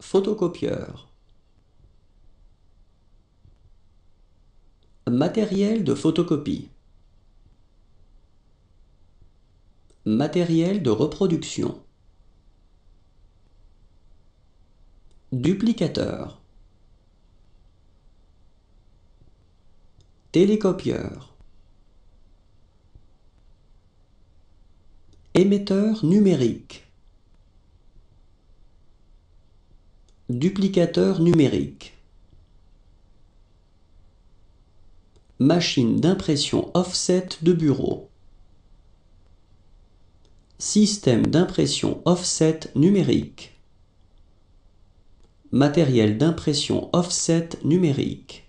Photocopieur Matériel de photocopie Matériel de reproduction Duplicateur Télécopieur Émetteur numérique Duplicateur numérique Machine d'impression offset de bureau Système d'impression offset numérique Matériel d'impression offset numérique